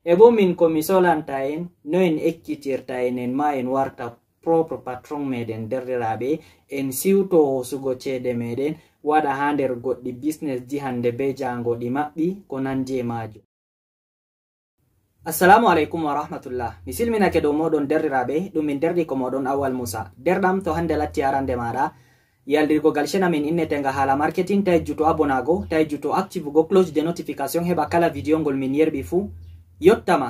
e bo min ko mi solanta en noen ekkitirta en en ma en warta propre patron meɗen derdiraɓe en siwto hosugo ceede meɗen waɗa ha nder goɗɗi business ji hande be jango ɗi maɓɓi ko nandi e majum assalamu aleykum warahmatullah mi silminake dow moɗon derdiraɓe ɗum min derɗi ko moɗon awwal moussa derɗam to hande latti arande maɗa yaldirgogal shena min innetenga haala marketing tawi juto abonago tawi juto active go cloge de notification heɓa kala vidio ngol min yerɓi fuu yottama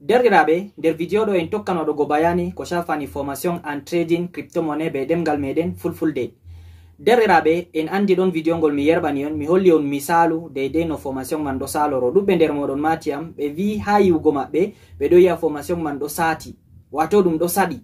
derɗiraɓe nder vidéo ɗo en tokkan waɗogo bayani ko shafani formation and trading crypto mone be demgal meɗen fulfulde derɗiraɓe en andi ɗon vidéo ngol mi yerɓani on mi holli on misalu deidei no formation man ɗo saloro ɗuɓɓe nder moɗon matiyam ɓe vi ha yiwugo maɓɓe ɓe ɗo yi'a formation man ɗo sati wato ɗum ɗo saɗi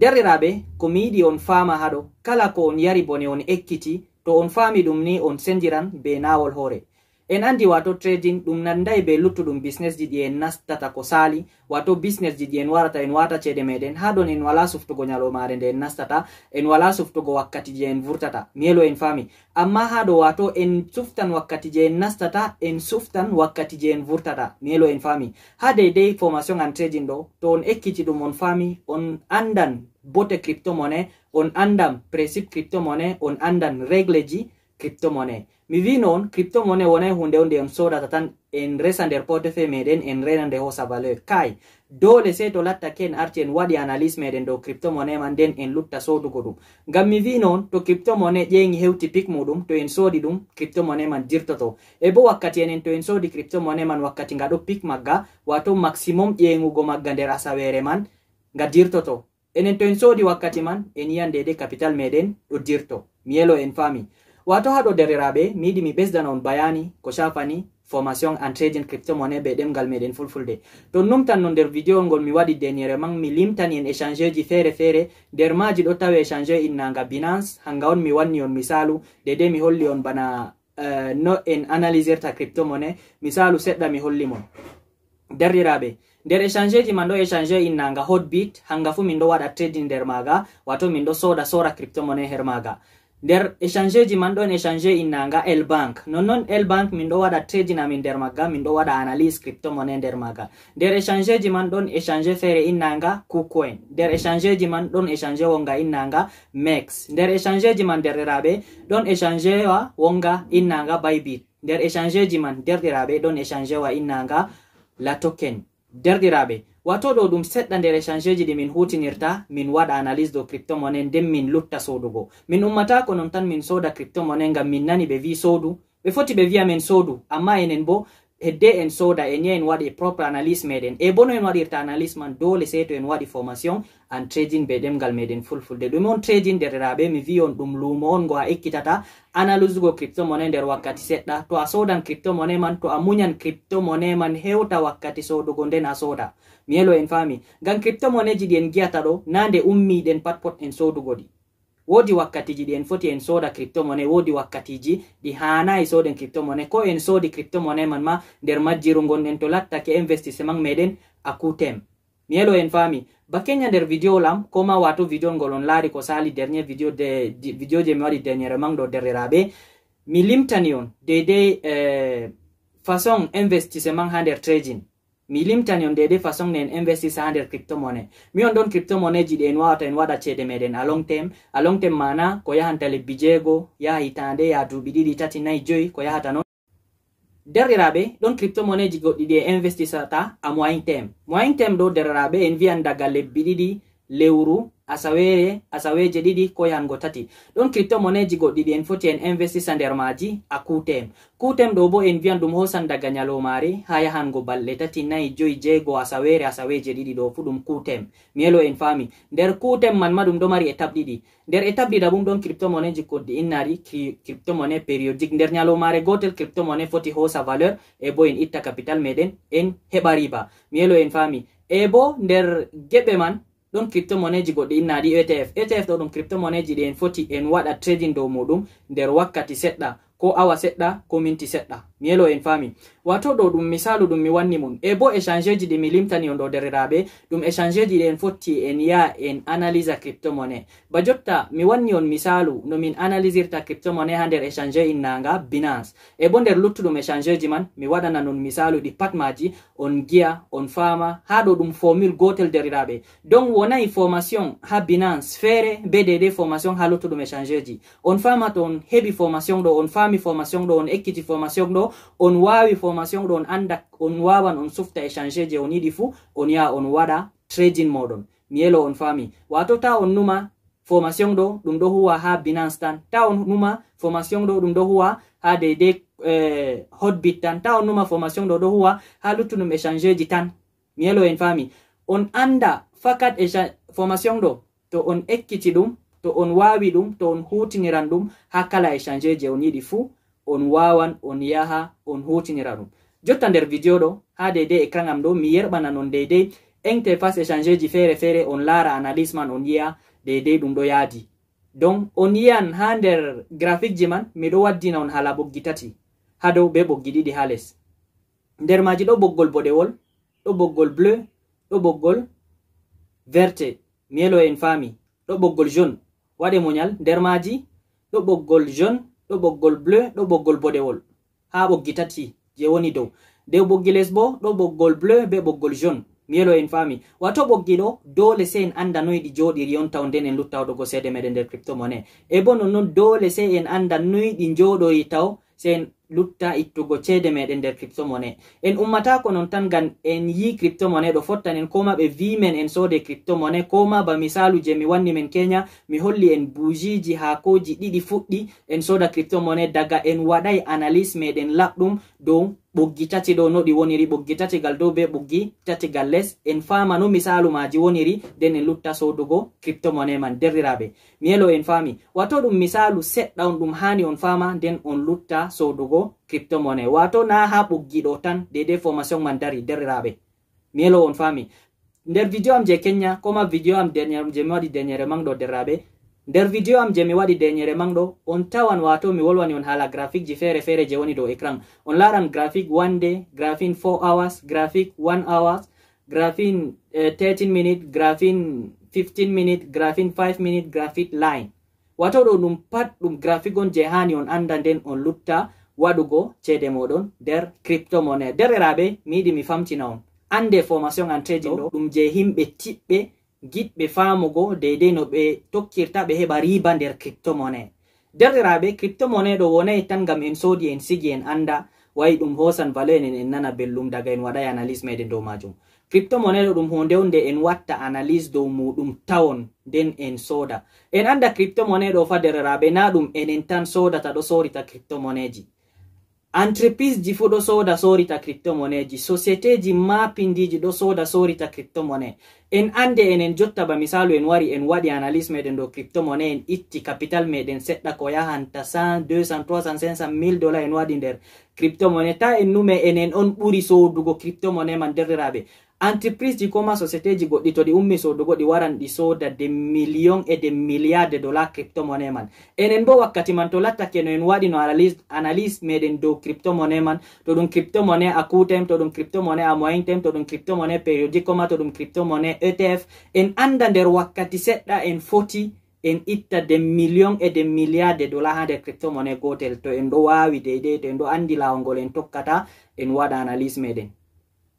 derɗiraɓe ko mi yiɗi on fama haɗo kala ko on yari bone on ekkiti to on fami ɗum ni on sendiran be nawol hoore en andi wato trading ɗum nandai be luttuɗum business ji ɗi en nastata ko sali wato business ji ɗi en warata en wata cede meɗen ha ɗon en wala suftugo nyalomare nde en nastata en wala suftugo wakkati je en vurtata mielo en fami amma ha ɗo wato en suftan wakkati je en nastata en suftan wakkati je en vurtata mielo en fami ha deidei formation an trading ɗo to on ekkiti ɗum on fami on andan bote crypto monai on andan principe crypto monai on andan regle ji crypto monai mi wi noon crypto monnaie wonay hunde on nde en sodata tan en resa nder portefeuille meɗen en renan de hosa valeur do le se to latta ken archi en wadi analyse meden do crypto monnaie man nden en lutta sodu ɗum ngam mi wi noon to crypto monnaie ƴeeŋi hewti pik muɗum to yon sodi dum, crypto monnaie man dirtoto Ebo wakati enen to yon sodi crypto monnaie man wakati nga ɗo pik magga wato maximum ƴeeŋugo magga nder asawere man ga dirtoto enen to yon sodi wakati man en yiyan dede kapital meden, do dirto mi yelo en fami. wato haɗo derriraɓe mi yiɗi mi ɓesdana on bayani ko shafani formation an trading crypto monnai ɓe ɗemgal meɗen fulfulde to numtan no nder video ngol mi waɗi deniere man mi limtani en échangeur ji feere feere nder maji ɗo tawi échangeur innaga binance hanga on mi wanni on misalu dede mi holli on bana uh, no en analysirta crypto monnai misalu seɗɗa mi holli mon derriraɓe nder échangeur ji man ɗo échangeur innaga hotbit hanga fu min ɗo waɗa trading nder maga wato min ɗo soda sora crypto monnai her maga nder échange ji man ɗon échange innanga l bank nonnon l bank min ɗo waɗa tredi na min nder magga min ɗo waɗa analyse crypto mone nder maga nder échange ji man ɗon échange feere innanga kucoin nder échange ji man ɗon échange wonga innanga max nder échange ji man derɗiraɓe ɗon échange wa wonga innanga bybit nder échange ji man derɗiraɓe ɗon échange wa innanga la token derɗiraɓe wato ɗo ɗum seɗɗa nder échange ji ɗi min hutinirta min waɗa analyse dow crypto mone nden min lutta soodugo min ummatako non tan min soda crypto mone ngam min nani ɓe vi soodu ɓe foti ɓe viya min soodu amma enen bo hedde en soda e en yahi en waɗi propre analyse meɗen e bo no en waɗirta analyse man dole sey to en waɗi formation an trading be ɗemgal meɗen fulfulde ɗum on trading derraɓe mi wi on ɗum lumo on go a ekkitata analyse go crypto monai nder wakkati seɗɗa to a sodan crypto monai man to a muñan crypto monai man hewta wakkati sodugo nden a soda mi yelo en fami ngam crypto monai ji ɗi en giyata ɗo na nde ummiɗen pat pot en sodugo ɗi wodi wakkatiji ji en foti en soda crypto money wodi wakkatiji di hanayi soden crypto money ko en sodi crypto money man ma nder majjiru gonɗen to ke investissement meden akutem mielo en fami ba kenya der video lam koma ma wato video ngolon lari ko sali dernier video de video je mari dernier mang do der mi milimtanion de de eh, façon investissement hander trading mi tan on dede façon ne en ha nder cryptomonnaie mi on ɗon cryptomonnaie ji ɗe en wawata en waɗa ceede meɗen a long tem a long tem mana ko yahanta lebbi jeego yaha hitande yaha duuɓi ɗiɗi tati nayi joyi ko yahata non derɗiraɓe ɗon cryptomonnaie goɗɗi ɗi e investisata a moyen tem moyen tem ɗo derɗiraɓe en wiyan daga lebbi ɗiɗi lewru asawere asaweje ɗiɗi ko yango tati ɗon cripto moneji goɗɗiɗi en foti en investissa nder maji a kutem kutem ɗo bo en viyan ɗum hosan daga nyalomare ha yahango balɗe tati nayi joyi jeego asawere asaweje ɗiɗi ɗo fu ɗum kutem miyelo en fami nder kutem man ma ɗum ɗo mari etape ɗiɗi nder etape ɗiɗa ɓum ɗon cripto moneji koɗɗi innari cripto mone périodique nder nyalomare gotel cripto mone foti hosa valeur e bo en itta capital meɗen en heɓa riba miyelo en fami e bo nder geɓe man ɗon crypto moneji goɗɗi innaɗi etf etf ɗo ɗum crypto moneji ɗi en foti en waɗa trading dow muɗum nder wakkati seɗɗa ko awa seɗɗa ko minti seɗɗa mi yelo en fami wato ɗo ɗum misalu ɗum mi wanni mum e bo échange ji ɗi mi limtani on ɗo derraɓe ɗum échange ji ɗi en fotti en yiya en analysa cryptomonai ba jotta mi wanni on misalu no min analysirta cryptomonai ha nder échange innanga binance e bo nder luttuɗum échange ji man mi waɗana non misalu ɗi pat maji on giya on fama ha ɗo ɗum formule gotel derraɓe donc wonayi formation ha binance feere be dede formation ha luttuɗum échange ji on fama to on heɓi formation ɗo on fama faami formation ɗo on ekkiti formation ɗo on wawi formation ɗo on anda on wawan on sufta échanger e je on yiɗi fu on yaha on waɗa trading moɗon mi yelo on faami wato ta on numa formation ɗo ɗum ɗo huwa ha binance tan ta on numa formation ɗo ɗum ɗo huwa ha deidai eh, hotbit tan ta on numa formation ɗo ɗo huwa ha luttuɗum échanger e ji tan mi yelo en faami on anda facat e formation ɗo to on ekkiti ɗum to on wawi ɗum to on hutiniran ɗum ha kala échange e je on yiɗi fuu on wawan on yaha on hutinira ɗum jotta nder vidéo ɗo ha deidai écran am ɗo mi yerɓanan on deidai ente face échange ji feere feere on lara analyse man on yiya deidai ɗum ɗo yaadi donc on yiyan ha nder graphique ji man miɗo waddina on hala ɓoggi tati ha dow be ɓoggi ɗiɗi ha les nder maji ɗo ɓoggol boɗewol ɗo ɓoggol bleu ɗo ɓoggol verte mielo en fami ɗo ɓoggol jaune waɗe muñal nder maji ɗo ɓoggol jeune ɗo ɓoggol bleu ɗo ɓoggol boɗewol ha ɓoggi tati je woni dow dow ɓoggi les bo ɗo ɓoggol bleu be ɓoggol jeune miyelo en fami wato ɓoggi ɗo dole sei en anda noy ɗi joɗiri yontaw nden en luttawɗogo seede meɗen nder crypto monai e bo nonnon dole sei en anda noy ɗi joɗoyi taw sen lutta ittugo ceede meɗen nder cripto mone en ummatako non tan gam en yi cripto mone ɗo fottan en koma ɓe vimen en sode cripto mone koma ba misalu je mi wanni men kenya mi holli en bujiji haakoji ɗiɗi fuɗɗi en soda cripto mone daga en waɗai analyse meɗen laɓɗum dow ɓoggi tati ɗo no ɗi woniri ɓoggi gal do be caci gal les en fama no misalu maji woniri nden en lutta sodugo cryptomone man derriraɓe mi yelo en fami wato dum misalu set down dum hani on fama den on lutta sodugo cryptomone wato na ha ɓoggi do tan de formation man dari derriraɓe mi on fami nder video am je kenya koma video am am je di denyer emang do derabe nder video am je mi waɗi deyere manɗo on tawan wato mi wolwani on hala graphic ji fere fere je woni dow écran on laran graphic one day graphin 4 hours graphic 1 hours graphin eh, 13 minute graphin 15 minute graphin 5 minute graphic line wato ɗo ɗum pat ɗum graphic on je hani on anda nden on lutta waɗugo ceede moɗon nder crypto monaire nder eraɓe mi yiɗi mi famtina on ande formation entrejin ɗo ɗum je himɓe tiɓɓe giɗɓe famugo deidai no ɓe tokkirta ɓe heɓa riba nder criptomone derdiraɓe criptomone ɗo wonai tan gam en sodi en sigi en anda wai ɗum hosan value enen en nana bellum daga en waɗai analyse meɗen dow majum criptomone ɗo ɗum hunde on nde en watta analyse dow muɗum tawon nden en soda en anda criptomone ɗo fa derdiraɓe na ɗum enen tan sodata ɗo sorita criptomoneji entreprise ji fu ɗo soda sorita crypto moneji société ji mapindiji ɗo soda sorita crypto mone en ande enen jotta ba misalu en wari en waɗi analyse meɗen ɗo crypto mone en itti capital meɗen seɗɗa ko yahanta 100 200 300 500 en waɗi nder crypto mone ta en nume enen on ɓuri sodugo crypto mone man derderaɓe entreprise ɗi ko ma société ji goɗɗi to ɗi ummi sodugo ɗi waran ɗi soda de million e de milliard de dollar cryptomonnaie man enen bo wakkati man to lattake no en waɗi no analyse meɗen dow cryptomonnaie man to ɗum cryptomonnaie a coup to ɗum cryptomonnaie a moyen time to ɗum cryptomonnaie périodique koma to ɗum cryptomonnaie etf en anda nder wakkati seɗɗa en foti en itta de million e de milliard de dollar ha nder cryptomonnaie gotel to en ɗo wawi deidei to en ɗo andi lawol ngol en tokkata en waɗa analyse meɗen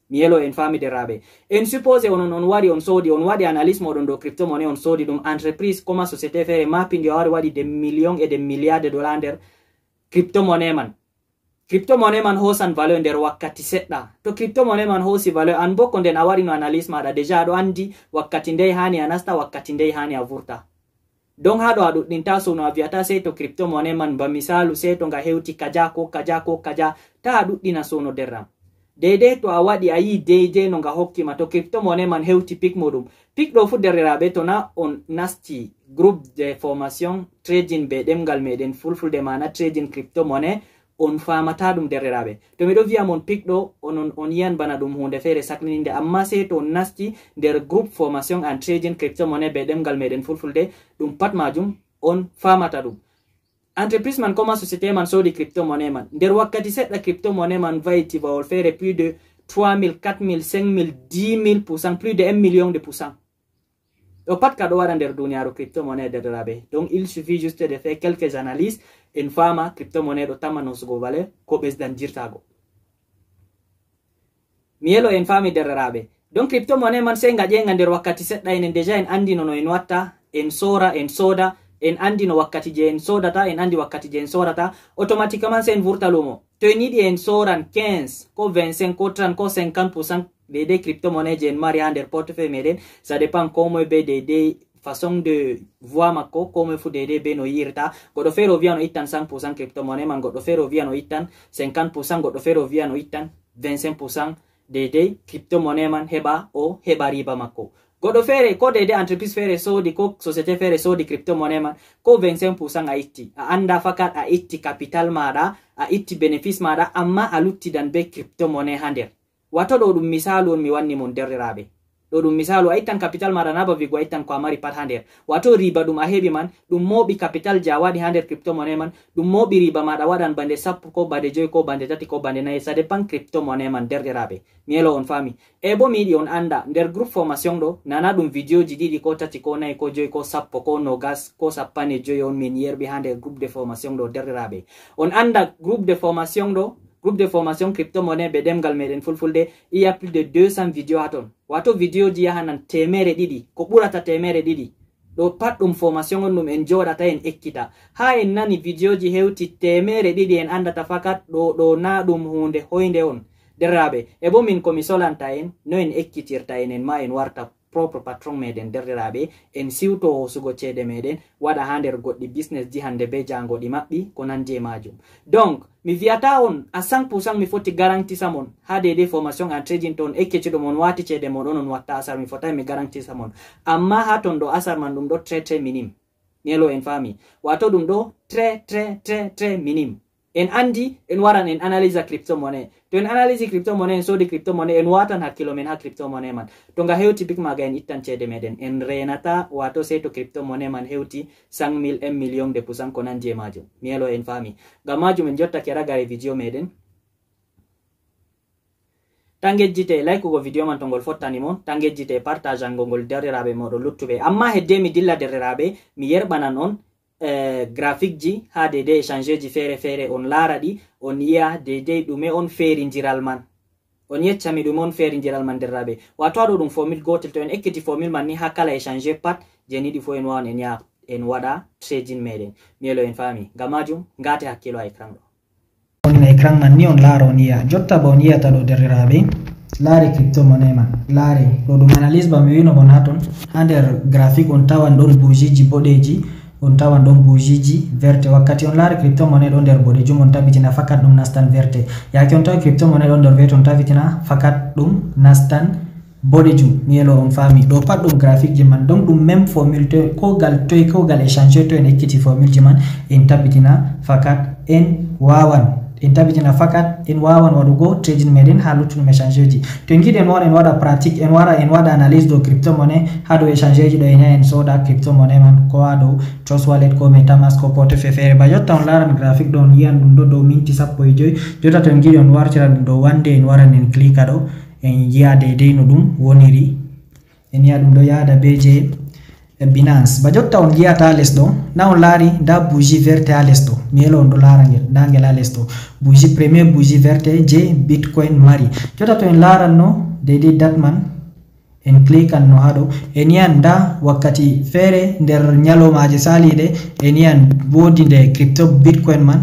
mi yelo en famiderabe en suppose onon on wari on soodi on waɗi analyse moɗon ɗo crypto mone on soodi ɗum entreprise comme société fere mapindi a wari waɗi de million et de milliard de dollar nder crypto mone man crypto mone man hosan valeur nder wakkati seɗɗa to crypto mone man hosi valeur an boko nden a wari no analyse maɗa déjà aɗo andi wakkati ndey hani a nasta wakkati ndey hani a vurta donc haɗo a ɗuɗɗinta sono a wiyata sey to crypto mone man ba misalu sey to nga hewti kaja ko kaja ko kaja ta a ɗuɗɗina sono nderram deidei to a waɗi a yii deidei no nga hokkima to kriptomoneman hewti pik muɗum pik ɗo fu derriraɓe to na on nasti groupe de formation tradin be ɗemgal meɗen fulfulde mana tradin criptomone on famata ɗum derriraɓe to miɗo wiyamon pik ɗo on yiyan bana ɗum hunde feere sakninide amma sei to on nasti nder groupe formation an tradin criptomone be ɗemgal meɗen fulfulde ɗum pat majum on famata ɗum entreprise man comme société man des crypto monnaie man nder 47 la crypto monnaie man vayti bawol plus de 3000 4000 5000 10000 000 plus de 1 million de pourcent pas de cadeau dans der dunia la crypto monnaie rabé donc il suffit juste de faire quelques analyses en fama crypto monnaie ɗo tamma nosugo valeur ko ɓesdanjirtago mielo yelo en der rabé donc crypto monnaie man ngaje gaƴega nder wakkati da Il déjà en andi un en watta en sora en soda en andi no wakkati je en sodata en andi wakkati je en sorata automatiquement se en vurta lumo to en yiɗi en soran 15 ko 25 ko 30 ko 50 pourcent dedei crypto monnaie je en mari ha nder portefeuille meɗen ça dépend komoe be dedei façon de voi makko komoe fu dedei be no yirta goɗɗo feere o wiyan o ittan 5 pourcent crypto monnaie man goɗɗo feere o wiyan o ittan 50 pourcent goɗɗo feere o wiyan o ittan 25 pourcent dedei crypto monnaie man heɓa o heɓa riba makko goɗɗo feere ko dede entreprise feere soodi ko société feere soodi crypto monnaie man ko 25 pourcent a itti a annda facat a itti capital maɗa a itti bénéfice maɗa amma a luttidan be crypto monnaie ha nder wato ɗo ɗum misalu on mi wanni mon derriraɓe ɗo ɗum misalu a ittan capital maɗa naba vigo a ittan ko a mari pat ha nder wato riba ɗum a heɓi man ɗum moɓi capital je a waɗi ha nder crypto monai man ɗum moɓi riba maɗa waɗan bande sappo ko bande joyi ko bande tati ko bande nayi sadepan crypto monai man derɗiraɓe mielo on fami e bo mi yiɗi on anda nder groupe formation ɗo nana ɗum videoji ɗiɗi ko tati ko nayi ko joyi ko sappo ko nogas ko sappane joyi on min yerɓi ha nder groupe de formation ɗo derɗiraɓe on anda groupe de formation ɗo groupe de formation crypto monnaie ɓe demgal meɗen fulfulde iya plus de 200 vidéo ha ton wato vidéo ji yahanan temere ɗiɗi ko ɓurata temere ɗiɗi ɗo pat ɗum formation on ɗum en joɗata en ekkita ha en nani vidéo ji hewti temere ɗiɗi en andata fakat ɗo ɗo na ɗum hunde hoynde on derraɓe e bo min komi solanta en no en ekkitirta enen ma en warta propre patron meɗen derdiraɓe en siwto hosugo ceede meɗen waɗa ha nder goɗɗi business ji hande be jango ɗi maɓɓi ko nandi e majum donc mi wiyata on a cent pourcent mi foti garantisa e mon ha dede formation entreging toon ekkeciɗo mon wati ceede moɗo on watta asar mi fotai mi garantisa mon amma ha ton ɗo asar man ɗum ɗo trés trés minime mielo en fami wato ɗum ɗo trés trés trés trés minime en andi en waran en analyse a crypto monnaie to en analyse crypto monnaie en soodi crypto monnaie en watan hakkilo men ha crypto monnaie man to nga hewti bik maga en ittan ceede meɗen en renata wato sei to crypto monnaie man hewti 5000 1 million de pousan ko nandi e majum mielo en fami ngam majum en jotta keragare vidéo meɗen tangejjite laykugo vidéo man to ngol fottanimo tangejjite partage angol ngol derriraɓe moɗo luttuɓe amma heddemi dilla derriraɓe mi yerɓanan on E, graphique ji ha dedei échangeur ji feere feere on laara ɗi on yi'a dedei ɗume on feerindiral man on yeccami ɗume on feerindiral man derraɓe wato aɗo ɗum formule gotel to en ekkiti formule man ni ha kala échangeur pat jeniɗi fo en wawan en yaha en waɗa tradin meɗen mielo en fami ngam majum ngate hakkilo ha écran ɗo onna écran man ni on laara on yi'a jotta ba on yi'ata ɗo derriraɓe laare crypto monai man laare ɗo ɗum analyse ba mi winomon ha ton ha nder graphique on tawan ɗon bougie ji boɗeji on tawan ɗon bougieji verte wakkati on laari crypto monnaie ɗo nder boɗejum on tabitina facat ɗum nastan verte yaake on tawi crypto monnaie ɗo nder verte on tabitina facat ɗum nastan boɗejum miyelo on fami ɗo pat ɗum graphique ji man donc ɗum même formule to kogal toy kogal échangeur to en ekkiti formule ji man en tabitina facat en wawan en tabitina facat en wawan waɗugo tradin meɗen ha luttuɗum échangeur ji to en giɗi en wawan en waɗa pratique en wara en waɗa analyse dow crypto monnaie ha dow échangeur ji ɗo en ya en sooda crypto monnaie man ko ha dow tros wallet ko metamas ko porte fe feere ba yotta on laran graphique ɗo on yiyan ɗum ɗo dow minti sappo e joyi jotta to en giɗi on wartira ɗum dow wande en waran en clika ɗo en yiya dedei no ɗum woniri en yiya ɗum ɗo yaada be jeyi binance ba jotta on yiyata ha les ɗo na on lari da bougie verte a les ɗo miyelo on lara ngel da ngel a les bougie premier bougie verte J bitcoin mari jotta to en lara no deidei dat man en an no ha ɗo en yiyan nda wakkati feere nder ñalomaje saliɗe en yan bodi de crypto bitcoin man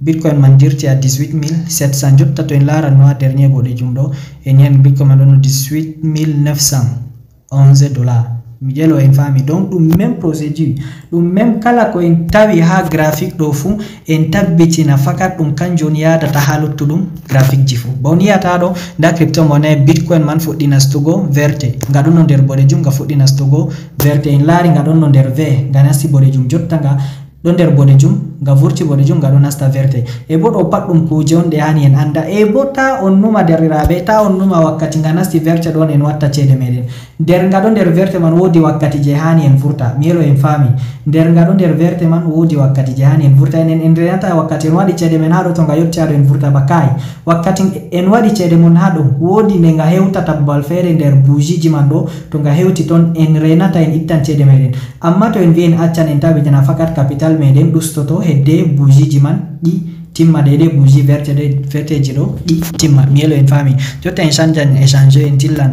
bitcoin man dirti a 18700 jotta to en lara no a dernier bodi ɗo en yan bitcoin man ɗo no 18911 dollars mi jelo en fami donc ɗum même procédure ɗum même kala ko en tawi ha graphique ɗo fu en tabbitina facat ɗum kanjum on yadata ha luttuɗum graphique ji fu bon yiyata ɗo nda crypto monnaie bitcoin man fuɗɗi nastugo verte nga ɗon no nder boɗejum nga fuɗɗi nastugo verte en laari nga ɗon no nder ve nga nasti boɗejum jottanga ɗo nder boɗejum nga vurti boɗejum ga ɗo nasta verte e bo ɗo pat ɗum hani en anda e bo ta on numa derɗiraɓe ta on numa wakkati ngana nasti verte ɗon en watta cede meden nder nga ɗo verte man wodi wakkati je hani en vurta mi en fami nder nga ɗo nder verte man wodi wakkati je hani en vurta enen en renata wakkati en wadi cede men ha tonga to en vurta bakai, kai wakkati en wadi cede mon ha ɗo wodi nde nga hewtata babal feere nder bujiji man ɗo to nga ton en renata en ittan ceede amma to en wi accan en tawi jana fakat kapital gal meɗen ɗustoto hedde buji jiman di timma dede buji de verte ɗo di timma mi yelo en faami jotta e en e échange en tilan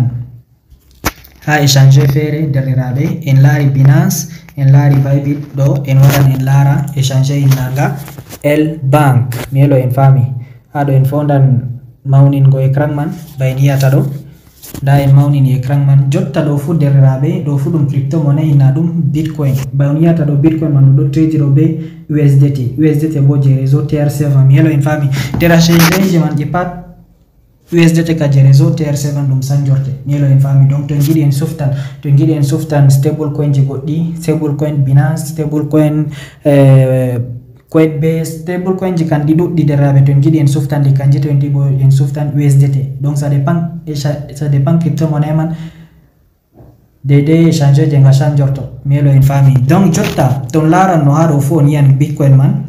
ha échange feere derɗiraɓe en lari binance en lari vibit ɗo en wala en e échange en nanga el bank mielo en fami ado ɗo en fondan mawningo e cran man ba en da'e mauni ni ekran man jotta ɗo fuu derɗiraɓe do fu dum crypto money na dum bitcoin bawniyata do bitcoin man do trediro robe usdt usdt bo je réseau tr7 mielo helo en faami teracheleje man je pat usdt ka je réseau tr7 dum sanjorte mi helo en faami donc to ngidi en softan to ngidi en softan stable coin je goddi stable coin binance stable coin eh, Coinbase stablecoin jikandiɗo ɗi di raɓe to en giɗi en suftan di kanji to en ɗi bo en suftan usdt donc ça dépend eh, ça dépend crypto monnaie man deidei échange je nga chanjorto melo en faami donc jotta ton laran no fo bitcoin man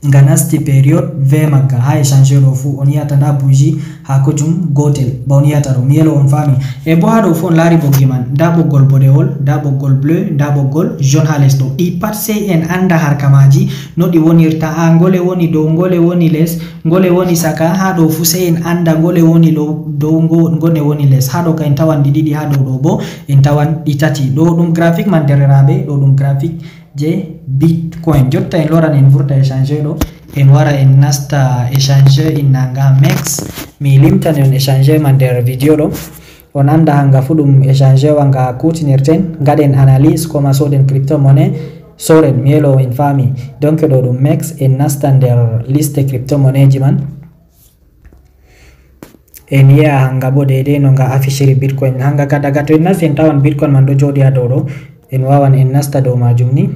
nga nasti période ve magga ha échanger ɗo fu on yiyata nda bougie ha kojum gotel ba on yiyata ɗo miyelo on fami e bo ha ɗo fu on laari ɓoggi man nda ɓoggol boɗewol nda ɓoggol bleu nda ɓoggol jaune ha les ɗo ɗi pat sey en anda harka maji no ɗi wonirta a ngole woni dow ngole woni les ngole woni saka ha ɗo fu sey en anda ngole woni dow ngone woni les ha ɗo ka en tawan ɗi ɗiɗi ha ɗow ɗo bo en tawan ɗi tati ɗo ɗum graphique man derraɓe ɗo ɗum graphique je bitcoin jotta en loran en vurta échangeur ɗo en wara en nasta échangeur innanga max mi limtan en échangeur man nder vidéo ɗo on anda hanga fu ɗum échangeur wanga kutinirten gaɗen analyse koma soɗen crypto monnaie soren mi yelo en fami donc ɗo ɗum max en nasta nder liste crypto monnaie ji man en yi'a hanga bo dede no nga afficheri bitcoin hanga gadagato en nasti en tawan bitcoin man ɗo joɗi ha dow ɗo en wawan en nasta dow majum ni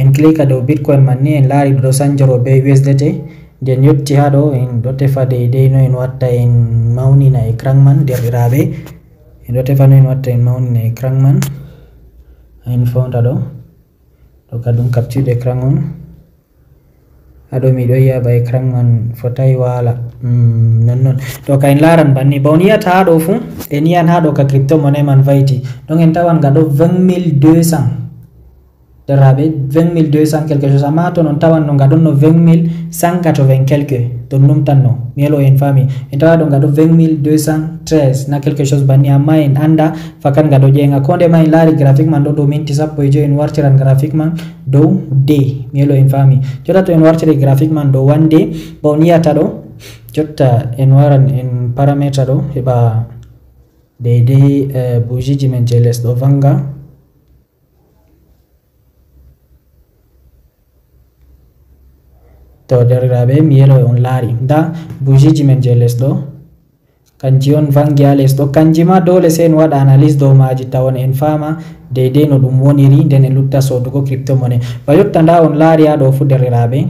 en clica dow bitcoin man ni en laari ɗo sanjoro be usdt nden yetti ha ɗo en ɗo tefa deidei no en watta en maunina e crank man derɗiraɓe en ɗo tefa no en watta en maunina e crank man en faunta ɗo ɗo kadum captude crank on aɗo miɗo yi'a ba crank e man fotai wala nonnon hmm, to ka en laran banni ba on yiyata ha ɗo fuu en yiyan ha ɗo ka crypto monnaie man vaiti donc en tawan ga ɗo 20 daraɓe 20200 quelque chose amma to non tawan no ngaɗon no 20180 quelque ɗum numtanno mielo en faami en tawa ɗo ngaɗo 20213 na quelque chose bani amma en anda fakan gado jenga konde ndema lari laari graphique man do dow minti sappo e joyi en wartiran graphique man do de mielo en faami jota to en wartiri graphique man do one day bo on tado jota en waran en paramétre ɗo heɓa deydey eh, boujiji men je les ɗo vanga der Grabe mielo e on lari da bujiji men lesdo. do kanji on vangi ha les kanji ma dole sen en analis do maji tawan en fama de no ɗum woniri nden en lutta sodugo crypto money ba yotta da on laari fu deriraɓe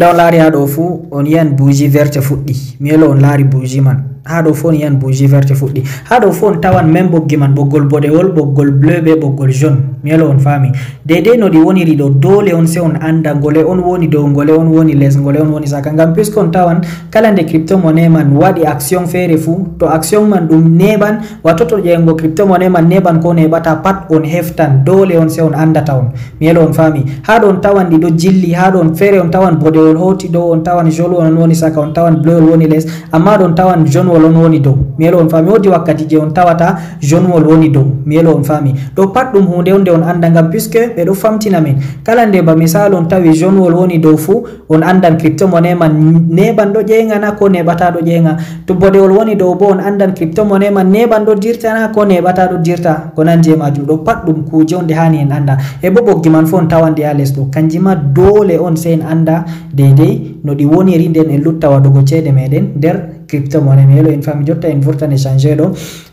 on ado fu on yan buji verte fuddi mielo on lari buji man hado phone fu on yi'an bougie verte fuɗɗi ha ɗo fu on tawan men boggi man boggol boɗewol boggol bleu be boggol jaune yelo on faami dedei no ɗi woniri ɗo dole on se on anda ngole on woni do, ngole on woni les ngole on woni saka ngam puisque on tawan kala nde crypto monnaie man waɗi action feere fuu to action man ɗum neɓan watoto ƴeygo crypto monnaie man neɓan ko neɓata pat on heftan dole on se on andata on mi on faami hado ɗo on tawan ɗi ɗo jilli ha ɗo on feere on tawan boɗewol hoti do on tawan jol on woni saka on tawan bleu on woni les amma ɗo on tawan jaune wol on woni dow miyelo on faami wodi wakkati je on tawata jeune wol woni dow miyelo on faami ɗo pat ɗum hunde on nde on anda gam puisque ɓe ɗo famtina min kala nde ba misal on tawi jeune wol woni dow fu on andan crypto mo neman neɓan ɗo ƴeŋa na ko neɓata ɗo ƴeŋa to boɗewol woni dow bo on andan crypto mo neman neɓan ɗo dirta na ko neɓata ɗo dirta ko nan je majum ɗo pat ɗum kuje on nde hani en anda e bo ɓoggi man fu on tawan de ha les ɗo kanjima dole on se en anda dedei no ɗi woniri e nden en lutta waɗugo ceede meɗen nder crypto mone melo en fami jotta en vurtan échanger e ɗo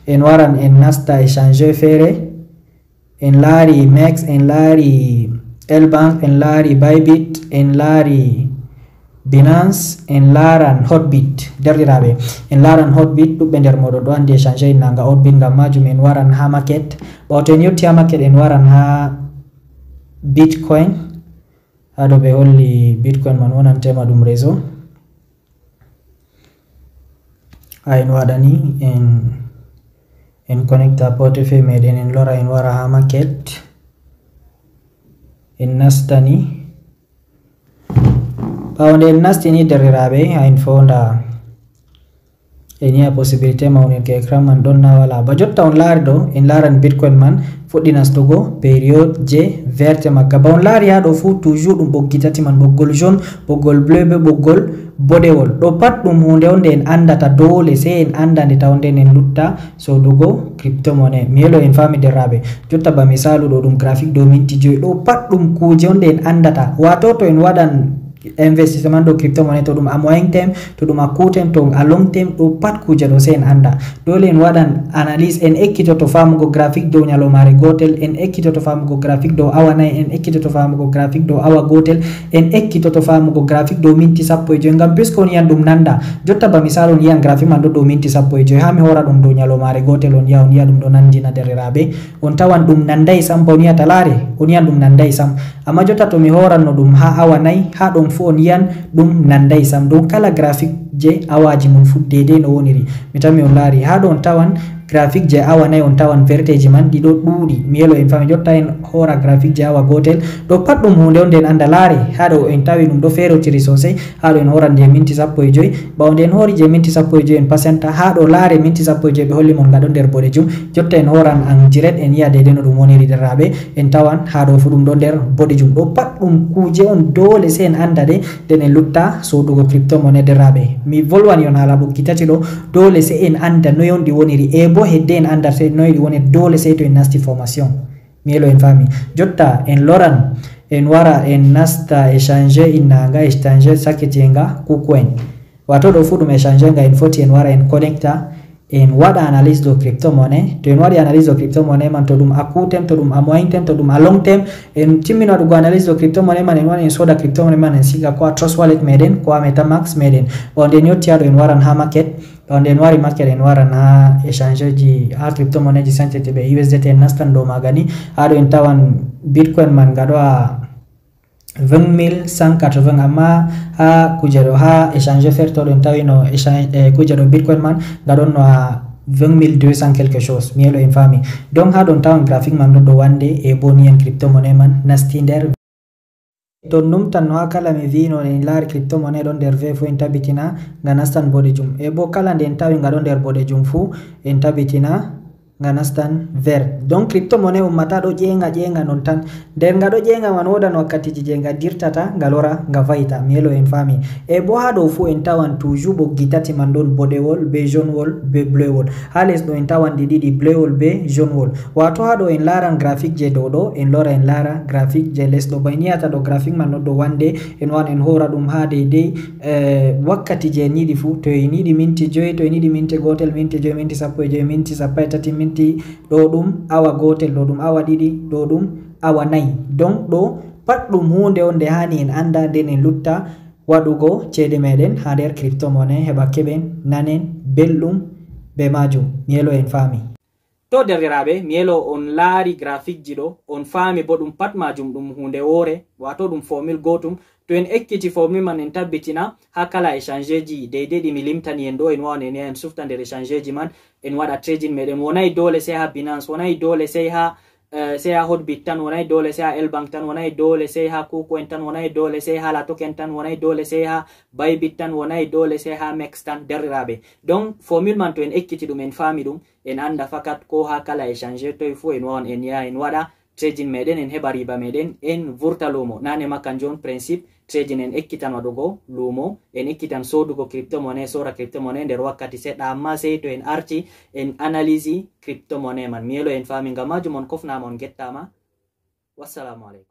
en waran en nasta échanger e feere en laari max en laari elbank en laari bybit en laari binance en laaran hotbit derɗiraɓe en laaran hotbit ɗuɓɓe nder moɗon ɗo andi échanger nanga hotbit ngam majum en waran ha market ɓawto en yetti ha market en waran ha bitcoin ha ɗo ɓe holli bitcoin man wonan tema ɗum reseau ha en waɗani en en connecta portefeuille meɗen en lora en wara ha market en nastani ɓawo nde en nastini derɗiraɓe ha en fonda uh, en yi'a possibilité maunirki écran man ɗon na wala bajotta on laari ɗo en laran bitcoin man fuɗɗi nastugo période je verte makka ba on laari ha ɗo fuu toujours ɗum ɓoggi tati man ɓoggol jaune ɓoggol bleu be ɓoggol boɗewol ɗo pat ɗum hunde on nde en andata dole sei en anda nde taw nden en lutta sodugo crypto monnaie mi yelo en fami derraɓe jotta ba misalu ɗo ɗum graphique do minti joyi ɗo pat ɗum kuje on nde en andata wato to en waɗan investissement ɗo crypto monnaie to ɗum a moyen teme to ɗum a kuten to a long teme ɗo pat kuje ɗo se en anda dole en waɗan analyse en ekkito to famugo graphique dow ñalomare gotel en ekkito to famugo graphique dow awa nayi en ekkito to famugo graphique dow awa gotel en ekkito to famugo graphique dow minti sappo e joyi gam puisque on yiyan ɗum nanda jotta ba misal on yiyan graphique man ɗo dow minti sappo e joyi ha mi hora ɗum dow ñalomare gotel on yiya on yiya ɗum ɗo nandina derreraɓe on tawan ɗum nandayi sam ba on yiyata laare on yiyan ɗum nandayi sam amma jotta to mi horanno ɗum ha awa nayi ha ɗon mon fu on yiyan ɗum nandai sam don kala graphic je awaji mon fu dedei no woniri mi tanmi on laari ha ɗo on tawan graphique je awa nayi on tawan verteji man ɗiɗo ɗuuɗi mi yelo en fami jotta en hora graphique je awa gotel ɗo pat ɗum hunde on nden anda laare haɗo en tawi ɗum ɗo ferotiri sosei haɗo en horan je minti sappo e joyi ɓawo nde en hori je minti sappo e joyi en patienta haɗo laare minti sappo e joyi ɓe hollimon ngaɗo nder boɗejum jotta en horan an direct en yiya dede no ɗum woniri derraɓe en tawan haɗo fu ɗum ɗo nder boɗejum ɗo pat ɗum kuje on dole se en anda ɗe nden en lutta sodugo crypto mone derraɓe mi volwan yon hala ɓoggitati ɗo dole se en anda noyon ɗi woniri ebo bo hedde en andar se noyi ɗi woni dole sey to en nasti formation mi elo en fami jotta en loran en wara en nasta échange e innanga échange e sakkitinga kukoen wato ɗo fuu ɗum échange nga en foti en wara en connecta en waɗa analyse do crypto monnaie to en waɗi analyse do crypto monnaie man to ɗum a court terme to ɗum a moyen terme to ɗum a long terme en timmini waɗugo analyse do crypto monnaie man en wani en soda crypto monnaie man en siga ko a trust wallet meɗen ko a metamax meɗen on den yetti aɗo en waran ha market Denwar market Denwar na exchange ji a crypto money ji sente be USDT nastan do magani ado intawan Bitcoin man gado a 20 mil 180 amma ha kujero ha exchange fer to don tawino eh, kujero Bitcoin man gado no a 20200 quelque chose mielo infami donc ha don tawan graphic man do wande e boni crypto money man nasti ha kala mi vino en lari cryptomone ɗon nder ve fu en tabitina nga nastan boɗejum e bo kala nde en tawi nga ɗo nder boɗejum fu en tabitina ganastan vert donc cryptomone ummata ɗo ƴeenga ƴeenga non tan den nga ɗo ƴeenga man wodan wakkatiji je nga dirtata nga lora nga vayita mi yelo en faami e bo ha ɗo fu en tawan toujours ɓoggi tati man bode wol be wol be bleuwol wol hales do en tawan di ɗiɗi wol be wol wato ha en laran graphique je dodo, ɗo en lora en lara graphique je les Do bayni yata do grafik man do ɗo wande en wan en hora ɗum ha deydey e, wakkati je en fu to ini yiɗi minti joy, to en yiɗi minti gotel minti joy minti sappo joy minti sappo tati minti minti ɗo ɗum awa gotel ɗo ɗum awa ɗiɗi ɗo ɗum awa nayi donc ɗo pat ɗum hunde on nde hani en anda nden en lutta waɗugo ceede meɗen ha nder crypto mone heɓa keɓen nanen belɗum be majum mielo en fami to derdiraɓe mi yelo on laari graphicji ɗo on faami bo ɗum pat majum ɗum hunde woore wato ɗum formule gotum to en ekkiti formule man en tabbitina ha kala échange e ji deidei ɗi mi limtani en ɗo en wawan en yaha en sufta nder échange e ji man en waɗa trading meɗen wonai dole sei ha binance wonai dole sei ha Eh, sai ha hotbit tan wonai dole sai ha elbank tan wonai dole sai ha kucoin tan wonai dole sai ha latoken tan wonai dole sai ha bybit tan wonai dole sai ha max tan derriraɓe donc formule man to en ekkiti ɗum en faami ɗum en anda fakat ko ha kala échange e toy fu en wawan en yaha en waɗa trading meɗen en heɓa riba meɗen en vurta lumo nane ma kanjum on principe trading en ekkitan waɗugo lumo en ekkitan sodugo crypto money sora crypto money der wakkati seɗɗa amma sei to en arti en analisi crypto money man mielo en farming ngam kofna mon gettama wassalamu